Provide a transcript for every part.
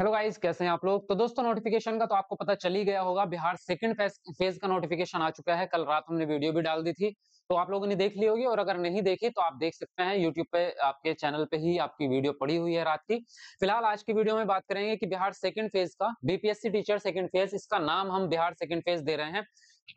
hello guys कैसे हैं आप लोग तो दोस्तों नोटिफिकेशन का तो आपको पता चल ही गया होगा बिहार सेकंड फेज का नोटिफिकेशन आ चुका है कल रात हमने वीडियो भी डाल दी थी तो आप लोगों ने देख ली होगी और अगर नहीं देखी तो आप देख सकते हैं यूट्यूब पे आपके चैनल पे ही आपकी वीडियो पड़ी हुई है रात की फिलहाल आज की वीडियो में बात करेंगे की बिहार सेकंड फेज का बीपीएससी टीचर सेकंड फेज इसका नाम हम बिहार सेकंड फेज दे रहे हैं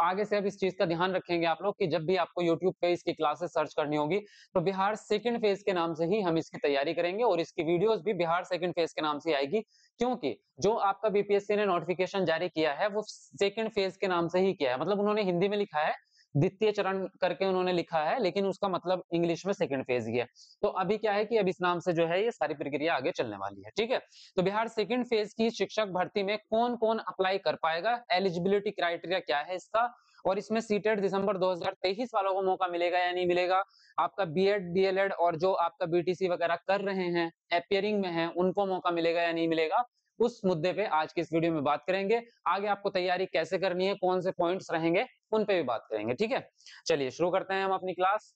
आगे से अब इस चीज का ध्यान रखेंगे आप लोग कि जब भी आपको यूट्यूब पे इसकी क्लासेस सर्च करनी होगी तो बिहार सेकंड फेज के नाम से ही हम इसकी तैयारी करेंगे और इसकी वीडियोस भी बिहार सेकंड फेज के नाम से आएगी क्योंकि जो आपका बीपीएससी ने नोटिफिकेशन जारी किया है वो सेकंड फेज के नाम से ही किया है मतलब उन्होंने हिंदी में लिखा है द्वितीय चरण करके उन्होंने लिखा है लेकिन उसका मतलब इंग्लिश में सेकेंड फेज ही है तो अभी क्या है कि अब इस नाम से जो है ये सारी प्रक्रिया आगे चलने वाली है ठीक है तो बिहार सेकेंड फेज की शिक्षक भर्ती में कौन कौन अप्लाई कर पाएगा एलिजिबिलिटी क्राइटेरिया क्या है इसका और इसमें सीटेड दिसंबर 2023 वालों को मौका मिलेगा या नहीं मिलेगा आपका बीएड एड और जो आपका बीटीसी वगैरह कर रहे हैं अपियरिंग में है उनको मौका मिलेगा या नहीं मिलेगा उस मुद्दे पे आज के इस वीडियो में बात करेंगे आगे आपको तैयारी कैसे करनी है कौन से पॉइंट्स रहेंगे उन पे भी बात करेंगे ठीक है चलिए शुरू करते हैं हम अपनी क्लास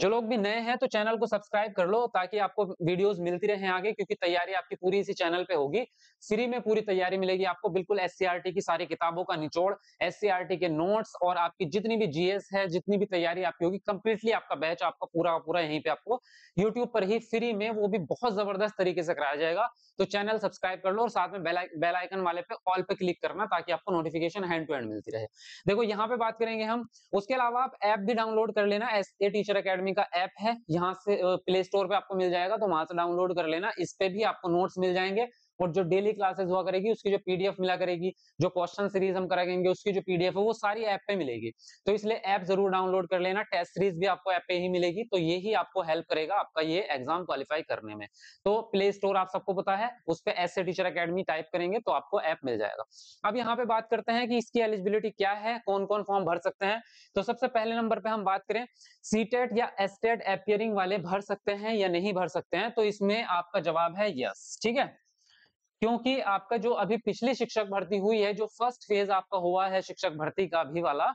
जो लोग भी नए हैं तो चैनल को सब्सक्राइब कर लो ताकि आपको वीडियोस मिलती रहे आगे क्योंकि तैयारी आपकी पूरी इसी चैनल पे होगी फ्री में पूरी तैयारी मिलेगी आपको बिल्कुल एस की सारी किताबों का निचोड़ एस के नोट्स और आपकी जितनी भी जीएस है जितनी भी तैयारी आपकी होगी कंप्लीटली आपका बैच आपका पूरा पूरा यहीं पे आपको यूट्यूब पर ही फ्री में वो भी बहुत जबरदस्त तरीके से कराया जाएगा तो चैनल सब्सक्राइब कर लो और साथ में बेलाइकन वाले पे ऑल पे क्लिक करना ताकि आपको नोटिफिकेशन हैंड टू हैंड मिलती रहे देखो यहाँ पे बात करेंगे हम उसके अलावा आप ऐप भी डाउनलोड कर लेना S A teacher academy academy का ऐप है यहाँ से प्ले स्टोर पे आपको मिल जाएगा तो वहां से डाउनलोड कर लेना इस पे भी आपको नोट्स मिल जाएंगे और जो डेली क्लासेस हुआ करेगी उसकी जो पीडीएफ मिला करेगी जो क्वेश्चन सीरीज हम करा उसकी जो पीडीएफ है वो सारी ऐप पे मिलेगी तो इसलिए ऐप जरूर डाउनलोड कर लेना टेस्ट सीरीज भी आपको ऐप पे ही मिलेगी तो ये ही आपको हेल्प करेगा आपका ये एग्जाम क्वालिफाई करने में तो प्ले स्टोर आप सबको पता है उस पर एस टीचर अकेडमी टाइप करेंगे तो आपको ऐप मिल जाएगा अब यहाँ पे बात करते हैं कि इसकी एलिजिबिलिटी क्या है कौन कौन फॉर्म भर सकते हैं तो सबसे पहले नंबर पर हम बात करें सीटेट या एस्टेट अपियरिंग वाले भर सकते हैं या नहीं भर सकते हैं तो इसमें आपका जवाब है यस ठीक है क्योंकि आपका जो अभी पिछली शिक्षक भर्ती हुई है जो फर्स्ट फेज आपका हुआ है शिक्षक भर्ती का अभी वाला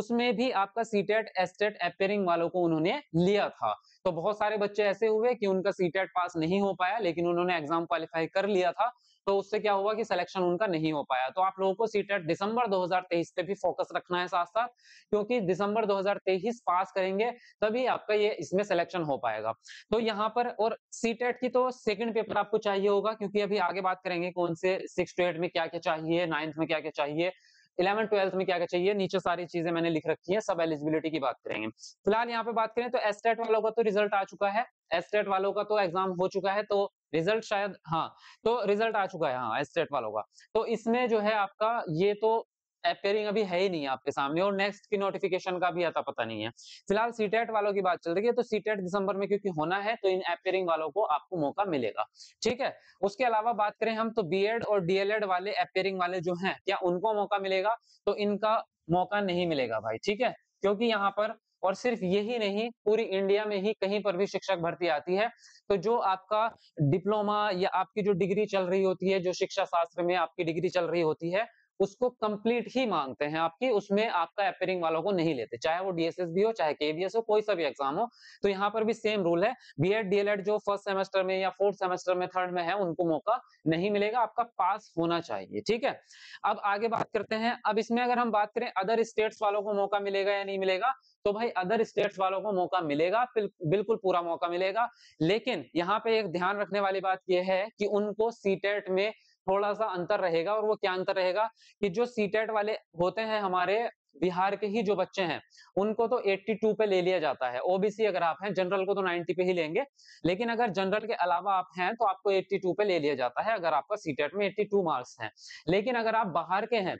उसमें भी आपका सीटेट एस्टेट अपेयरिंग वालों को उन्होंने लिया था तो बहुत सारे बच्चे ऐसे हुए कि उनका सीटेट पास e नहीं हो पाया लेकिन उन्होंने एग्जाम क्वालिफाई कर लिया था तो उससे क्या हुआ कि सिलेक्शन उनका नहीं हो पाया तो आप लोगों को सीटेट दिसंबर 2023 पे भी फोकस रखना है साथ साथ क्योंकि दिसंबर 2023 पास करेंगे तभी आपका ये इसमें सिलेक्शन हो पाएगा तो यहाँ पर और सीटेट की तो सेकंड पेपर आपको चाहिए होगा क्योंकि अभी आगे बात करेंगे कौन से सिक्स टू एट में क्या क्या चाहिए नाइन्थ में क्या क्या चाहिए इलेवन ट्वेल्थ में क्या क्या चाहिए नीचे सारी चीजें मैंने लिख रखी है सब एलिजिबिलिटी की बात करेंगे फिलहाल यहाँ पे बात करें तो एस्टेट वालों का तो रिजल्ट आ चुका है एस्टेट वालों का तो एग्जाम हो चुका है तो रिजल्ट शायद हाँ तो रिजल्ट आ चुका है हाँ एस्टेट वालों का तो इसमें जो है आपका ये तो अपेयरिंग अभी है ही नहीं आपके सामने और नेक्स्ट की नोटिफिकेशन का भी आता पता नहीं है फिलहाल सीटेट वालों की बात चल रही है तो सीटेट दिसंबर में क्योंकि होना है तो इन अपेयरिंग वालों को आपको मौका मिलेगा ठीक है उसके अलावा बात करें हम तो बी और डीएलएड वाले अपेयरिंग वाले जो है क्या उनको मौका मिलेगा तो इनका मौका नहीं मिलेगा भाई ठीक है क्योंकि यहाँ पर और सिर्फ यही नहीं पूरी इंडिया में ही कहीं पर भी शिक्षक भर्ती आती है तो जो आपका डिप्लोमा या आपकी जो डिग्री चल रही होती है जो शिक्षा शास्त्र में आपकी डिग्री चल रही होती है उसको कंप्लीट ही मांगते हैं आपकी उसमें आपका अपेयरिंग वालों को नहीं लेते चाहे वो डीएसएस भी हो चाहे केवीएस हो कोई सा भी एग्जाम हो तो यहाँ पर भी सेम रूल है बीएड डीएलएड जो फर्स्ट सेमेस्टर में या फोर्थ सेमेस्टर में थर्ड में है उनको मौका नहीं मिलेगा आपका पास होना चाहिए ठीक है अब आगे बात करते हैं अब इसमें अगर हम बात करें अदर स्टेट्स वालों को मौका मिलेगा या नहीं मिलेगा तो भाई अदर स्टेट्स वालों को मौका मिलेगा बिल्कुल पूरा मौका मिलेगा लेकिन यहाँ पे एक ध्यान रखने वाली बात यह है कि उनको सीटेट में थोड़ा सा अंतर रहेगा और वो क्या अंतर रहेगा कि जो सीटेट e वाले होते हैं हमारे बिहार के ही जो बच्चे हैं उनको तो 82 पे ले लिया जाता है ओबीसी अगर आप हैं जनरल को तो 90 पे ही लेंगे लेकिन अगर जनरल के अलावा आप हैं तो आपको 82 पे ले लिया जाता है अगर आपका सीटेट e में 82 मार्क्स हैं लेकिन अगर आप बाहर के हैं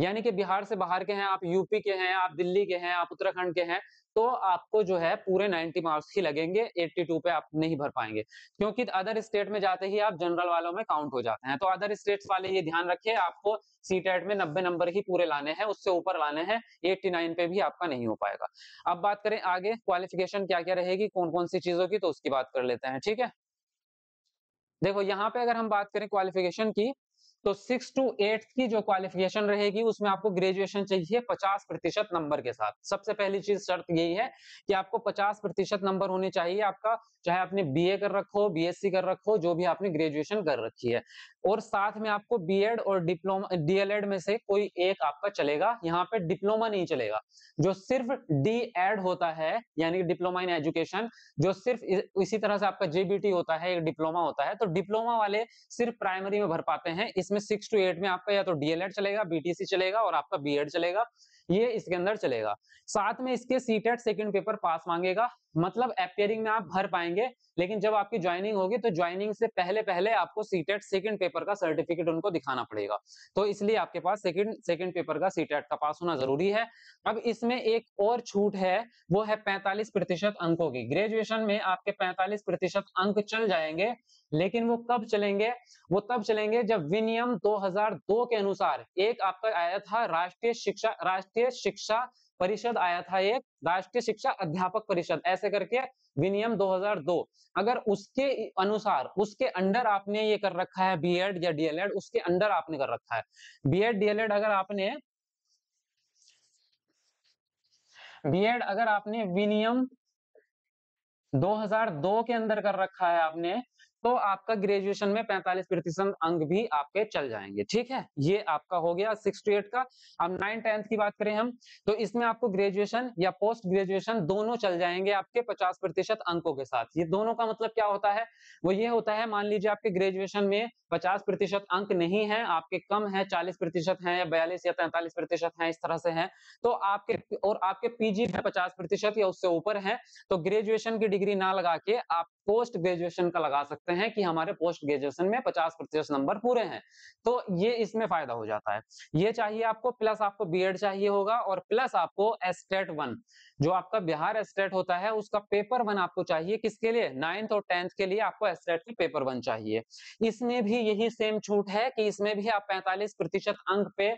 यानी कि बिहार से बाहर के हैं आप यूपी के हैं आप दिल्ली के हैं आप उत्तराखंड के हैं तो आपको जो है पूरे 90 मार्क्स ही लगेंगे 82 पे आप नहीं भर पाएंगे क्योंकि अदर स्टेट में जाते ही आप जनरल वालों में काउंट हो जाते हैं तो अदर स्टेट्स वाले ये ध्यान रखिए आपको सी टेट में 90 नंबर ही पूरे लाने हैं उससे ऊपर लाने हैं 89 पे भी आपका नहीं हो पाएगा अब बात करें आगे क्वालिफिकेशन क्या क्या रहेगी कौन कौन सी चीजों की तो उसकी बात कर लेते हैं ठीक है देखो यहाँ पे अगर हम बात करें क्वालिफिकेशन की तो सिक्स टू एट की जो क्वालिफिकेशन रहेगी उसमें आपको ग्रेजुएशन चाहिए पचास प्रतिशत नंबर के साथ सबसे पहली चीज शर्त यही है कि आपको पचास प्रतिशत नंबर होने चाहिए आपका चाहे आपने बीए कर रखो बीएससी कर रखो जो भी आपने ग्रेजुएशन कर रखी है और साथ में आपको बीएड और डिप्लोमा डीएलएड में से कोई एक आपका चलेगा यहाँ पे डिप्लोमा नहीं चलेगा जो सिर्फ डीएड होता है यानी कि डिप्लोमा इन एजुकेशन जो सिर्फ इसी तरह से आपका जेबीटी होता है डिप्लोमा होता है तो डिप्लोमा वाले सिर्फ प्राइमरी में भर पाते हैं इस इसमें सिक्स टू एट में आपका या तो डीएलएड चलेगा बीटीसी चलेगा और आपका बीएड चलेगा ये इसके अंदर चलेगा साथ में इसके सीटेट सेकंड पेपर पास मांगेगा मतलब अपेयरिंग में आप भर पाएंगे लेकिन जब आपकी ज्वाइनिंग होगी तो ज्वाइनिंग से पहले पहले आपको सीटेट सेकंड पेपर का सर्टिफिकेट उनको दिखाना पड़ेगा तो इसलिए आपके पास सेकंड सेकंड पेपर का सीटेट का पास होना जरूरी है अब इसमें एक और छूट है वो है पैंतालीस प्रतिशत अंकों की ग्रेजुएशन में आपके पैंतालीस प्रतिशत अंक चल जाएंगे लेकिन वो कब चलेंगे वो तब चलेंगे जब विनियम दो के अनुसार एक आपका आया था राष्ट्रीय शिक्षा राष्ट्रीय राष्ट्रीय शिक्षा परिषद आया था एक राष्ट्रीय शिक्षा अध्यापक परिषद ऐसे करके विनियम 2002 अगर उसके अनुसार उसके अंडर आपने ये कर रखा है बीएड या डीएलएड उसके अंडर आपने कर रखा है बीएड डीएलएड अगर आपने बीएड अगर आपने विनियम 2002 के अंदर कर रखा है आपने तो आपका ग्रेजुएशन में 45 प्रतिशत अंक भी आपके चल जाएंगे ठीक है ये आपका हो गया सिक्स टू एट का अब नाइन टेंथ की बात करें हम तो इसमें आपको ग्रेजुएशन या पोस्ट ग्रेजुएशन दोनों चल जाएंगे आपके 50 प्रतिशत अंकों के साथ ये दोनों का मतलब क्या होता है वो ये होता है मान लीजिए आपके ग्रेजुएशन में पचास प्रतिशत अंक नहीं है आपके कम है चालीस प्रतिशत है या बयालीस या तैंतालीस प्रतिशत है इस तरह से है तो आपके और आपके पीजी में पचास प्रतिशत या उससे ऊपर है तो ग्रेजुएशन की डिग्री ना लगा के आप पोस्ट ग्रेजुएशन का लगा सकते हैं कि हमारे पोस्ट ग्रेजुएशन में 50 प्रतिशत नंबर पूरे हैं तो ये इसमें फायदा हो जाता है ये चाहिए आपको प्लस आपको बीएड चाहिए होगा और प्लस आपको एस्टेट वन जो आपका बिहार एस्टेट होता है उसका पेपर वन आपको चाहिए किसके लिए नाइन्थ और टेंथ के लिए आपको एस्टेट की पेपर वन चाहिए इसमें भी यही सेम छूट है कि इसमें भी आप पैंतालीस अंक पे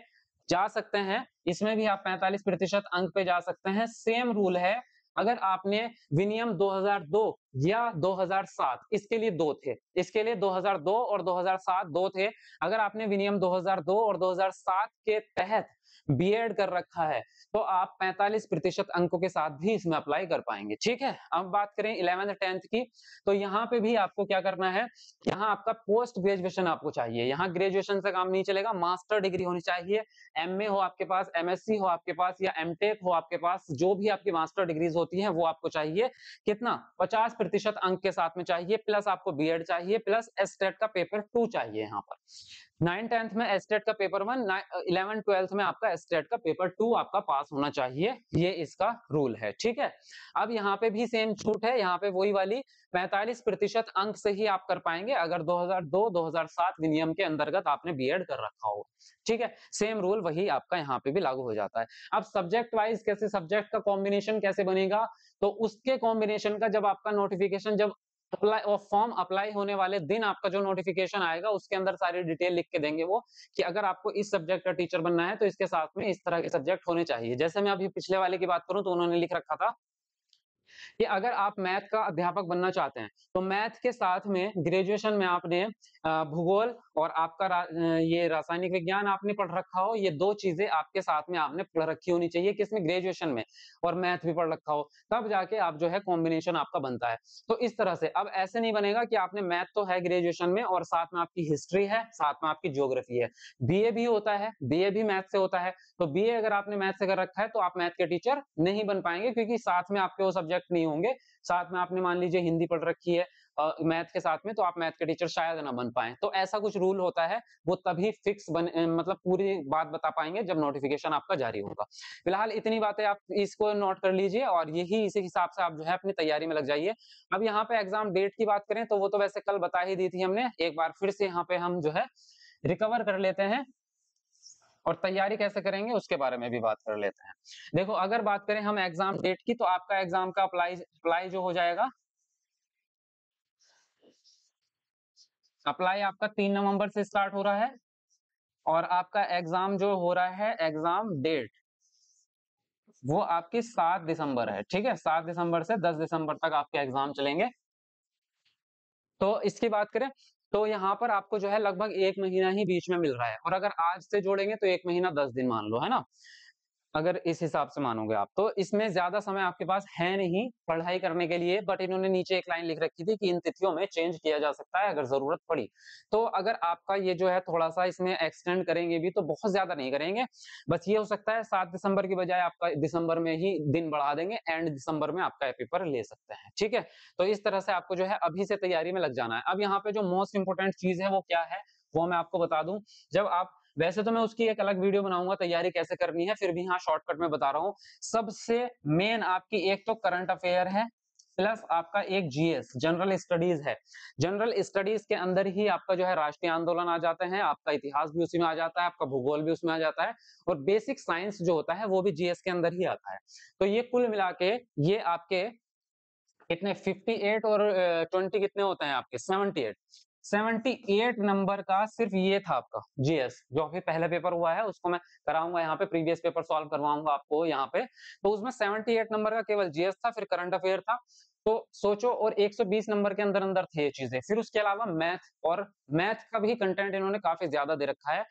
जा सकते हैं इसमें भी आप पैंतालीस प्रतिशत अंक पे जा सकते हैं सेम रूल है अगर आपने विनियम 2002 या 2007 इसके लिए दो थे इसके लिए 2002 और 2007 दो थे अगर आपने विनियम 2002 और 2007 के तहत बीएड कर रखा है तो आप 45 प्रतिशत अंकों के साथ भी इसमें अप्लाई कर पाएंगे ठीक है अब बात करें इलेवेंथ टेंथ की तो यहाँ पे भी आपको क्या करना है यहाँ आपका पोस्ट ग्रेजुएशन आपको चाहिए यहाँ ग्रेजुएशन से काम नहीं चलेगा मास्टर डिग्री होनी चाहिए एम हो आपके पास एम हो आपके पास या एम हो आपके पास जो भी आपकी मास्टर डिग्रीज होती है वो आपको चाहिए कितना पचास अंक के साथ में चाहिए प्लस आपको बी चाहिए प्लस एस्टेट का पेपर टू चाहिए यहाँ पर नाइन टेंथ में एस्टेट का पेपर वन इलेवन ट्वेल्थ में आपका आपका स्टेट का पेपर टू आपका पास होना चाहिए ये इसका रूल है ठीक है अब यहाँ पे भी सेम छूट है यहाँ पे वही वाली पैंतालीस प्रतिशत अंक से ही आप कर पाएंगे अगर 2002-2007 विनियम के अंतर्गत आपने बीएड कर रखा हो ठीक है सेम रूल वही आपका यहाँ पे भी लागू हो जाता है अब सब्जेक्ट वाइज कैसे सब्जेक्ट का कॉम्बिनेशन कैसे बनेगा तो उसके कॉम्बिनेशन का जब आपका नोटिफिकेशन जब अप्लाई और फॉर्म अप्लाई होने वाले दिन आपका जो नोटिफिकेशन आएगा उसके अंदर सारी डिटेल लिख के देंगे वो कि अगर आपको इस सब्जेक्ट का टीचर बनना है तो इसके साथ में इस तरह के सब्जेक्ट होने चाहिए जैसे मैं अभी पिछले वाले की बात करूं तो उन्होंने लिख रखा था कि अगर आप मैथ का अध्यापक बनना चाहते हैं तो मैथ के साथ में ग्रेजुएशन में आपने भूगोल और आपका रा, ये रासायनिक विज्ञान आपने पढ़ रखा हो ये दो चीजें आपके साथ में आपने पढ़ रखी होनी चाहिए किसमें ग्रेजुएशन में और मैथ भी पढ़ रखा हो तब जाके आप जो है कॉम्बिनेशन आपका बनता है तो इस तरह से अब ऐसे नहीं बनेगा कि आपने मैथ तो है ग्रेजुएशन में और साथ में आपकी हिस्ट्री है साथ में आपकी ज्योग्राफी है बी भी होता है बी भी मैथ से होता है तो बी अगर आपने मैथ से कर रखा है तो आप मैथ के टीचर नहीं बन पाएंगे क्योंकि साथ में आपके वो सब्जेक्ट नहीं होंगे साथ में आपने मान लीजिए हिंदी पढ़ रखी है मैथ के साथ में तो आप मैथ के टीचर शायद ना बन पाए तो ऐसा कुछ रूल होता है वो तभी फिक्स बन मतलब पूरी बात बता पाएंगे जब नोटिफिकेशन आपका जारी होगा फिलहाल इतनी बातें आप इसको नोट कर लीजिए और यही इसी हिसाब से आप जो है अपनी तैयारी में लग जाइए अब यहाँ पे एग्जाम डेट की बात करें तो वो तो वैसे कल बता ही दी थी हमने एक बार फिर से यहाँ पे हम जो है रिकवर कर लेते हैं और तैयारी कैसे करेंगे उसके बारे में भी बात कर लेते हैं देखो अगर बात करें हम एग्जाम डेट की तो आपका एग्जाम का अप्लाई अप्लाई जो हो जाएगा अप्लाई आपका तीन नवंबर से स्टार्ट हो रहा है और आपका एग्जाम जो हो रहा है एग्जाम डेट वो आपकी सात दिसंबर है ठीक है सात दिसंबर से दस दिसंबर तक आपके एग्जाम चलेंगे तो इसकी बात करें तो यहाँ पर आपको जो है लगभग एक महीना ही बीच में मिल रहा है और अगर आज से जोड़ेंगे तो एक महीना दस दिन मान लो है ना अगर इस हिसाब से मानोगे आप तो इसमें ज्यादा समय आपके पास है नहीं पढ़ाई करने के लिए बट इन्होंने नीचे एक लाइन लिख रखी थी कि इन तिथियों में चेंज किया जा सकता है अगर जरूरत पड़ी तो अगर आपका ये जो है थोड़ा सा इसमें एक्सटेंड करेंगे भी तो बहुत ज्यादा नहीं करेंगे बस ये हो सकता है सात दिसंबर की बजाय आपका दिसंबर में ही दिन बढ़ा देंगे एंड दिसंबर में आपका पेपर ले सकते हैं ठीक है तो इस तरह से आपको जो है अभी से तैयारी में लग जाना है अब यहाँ पे जो मोस्ट इंपोर्टेंट चीज है वो क्या है वो मैं आपको बता दूं जब आप वैसे तो मैं उसकी एक अलग वीडियो बनाऊंगा तैयारी कैसे करनी है फिर भी यहाँ शॉर्टकट में बता रहा हूँ सबसे मेन आपकी एक तो करंट अफेयर है प्लस आपका एक जीएस जनरल स्टडीज है जनरल स्टडीज के अंदर ही आपका जो है राष्ट्रीय आंदोलन आ जाते हैं आपका इतिहास भी उसी में आ जाता है आपका भूगोल भी उसमें आ जाता है और बेसिक साइंस जो होता है वो भी जीएस के अंदर ही आता है तो ये कुल मिला के ये आपके कितने 58 और 20 कितने होते हैं आपके 78 78 नंबर का सिर्फ ये था आपका जीएस जो आपके पहला पेपर हुआ है उसको मैं कराऊंगा यहाँ पे प्रीवियस पेपर सॉल्व करवाऊंगा आपको यहाँ पे तो उसमें 78 नंबर का केवल जीएस था फिर करंट अफेयर था तो सोचो और 120 नंबर के अंदर अंदर थे ये चीजें फिर उसके अलावा मैथ और मैथ का भी कंटेंट इन्होंने काफी ज्यादा दे रखा है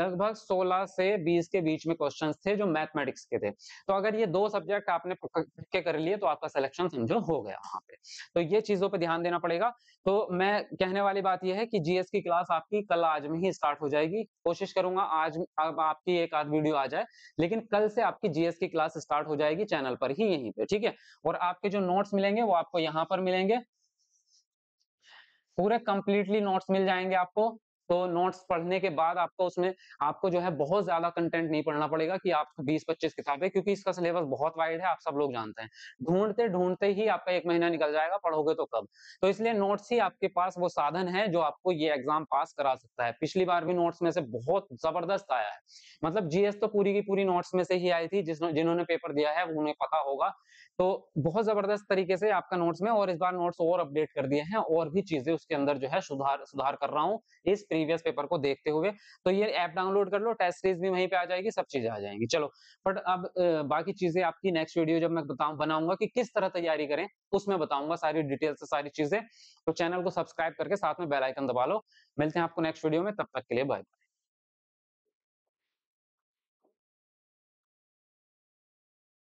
लगभग 16 से 20 के बीच में क्वेश्चंस थे जो मैथमेटिक्स के थे तो अगर ये दो सब्जेक्ट आपने पक्के कर लिए तो आपका सिलेक्शन समझो हो गया वहां पे तो ये चीजों पर ध्यान देना पड़ेगा तो मैं कहने वाली बात यह है कि जीएस की क्लास आपकी कल आज में ही स्टार्ट हो जाएगी कोशिश करूंगा आज अब आपकी एक आध वीडियो आ जाए लेकिन कल से आपकी जीएस की क्लास स्टार्ट हो जाएगी चैनल पर ही यहीं पे ठीक है और आपके जो नोट्स मिलेंगे वो आपको यहां पर मिलेंगे पूरे कंप्लीटली नोट्स मिल जाएंगे आपको तो नोट्स पढ़ने के बाद आपको उसमें आपको जो है बहुत ज्यादा कंटेंट नहीं पढ़ना पड़ेगा कि आपको बीस पच्चीस किताबें क्योंकि इसका सिलेबस बहुत वाइड है आप सब लोग जानते हैं ढूंढते ढूंढते ही आपका एक महीना निकल जाएगा पढ़ोगे तो कब तो इसलिए नोट्स ही आपके पास वो साधन है जो आपको ये एग्जाम पास करा सकता है पिछली बार भी नोट्स में से बहुत जबरदस्त आया है मतलब जीएस तो पूरी की पूरी नोट्स में से ही आई थी जिन्होंने पेपर दिया है उन्हें पता होगा तो बहुत जबरदस्त तरीके से आपका नोट्स में और इस बार नोट्स और अपडेट कर दिए हैं और भी चीजें उसके अंदर जो है सुधार सुधार कर रहा हूँ इस प्री प्रीवियस पेपर को देखते हुए तो ये ऐप डाउनलोड कर लो टेस्ट सीरीज भी वहीं पे आ जाएगी सब चीजें आ जाएंगी चलो बट अब बाकी चीजें आपकी नेक्स्ट वीडियो जब मैं बताऊं बनाऊंगा कि किस तरह तैयारी करें उसमें बताऊंगा सारी डिटेल से सारी चीजें तो चैनल को सब्सक्राइब करके साथ में बेलाइकन दबा लो मिलते हैं आपको नेक्स्ट वीडियो में तब तक के लिए बाय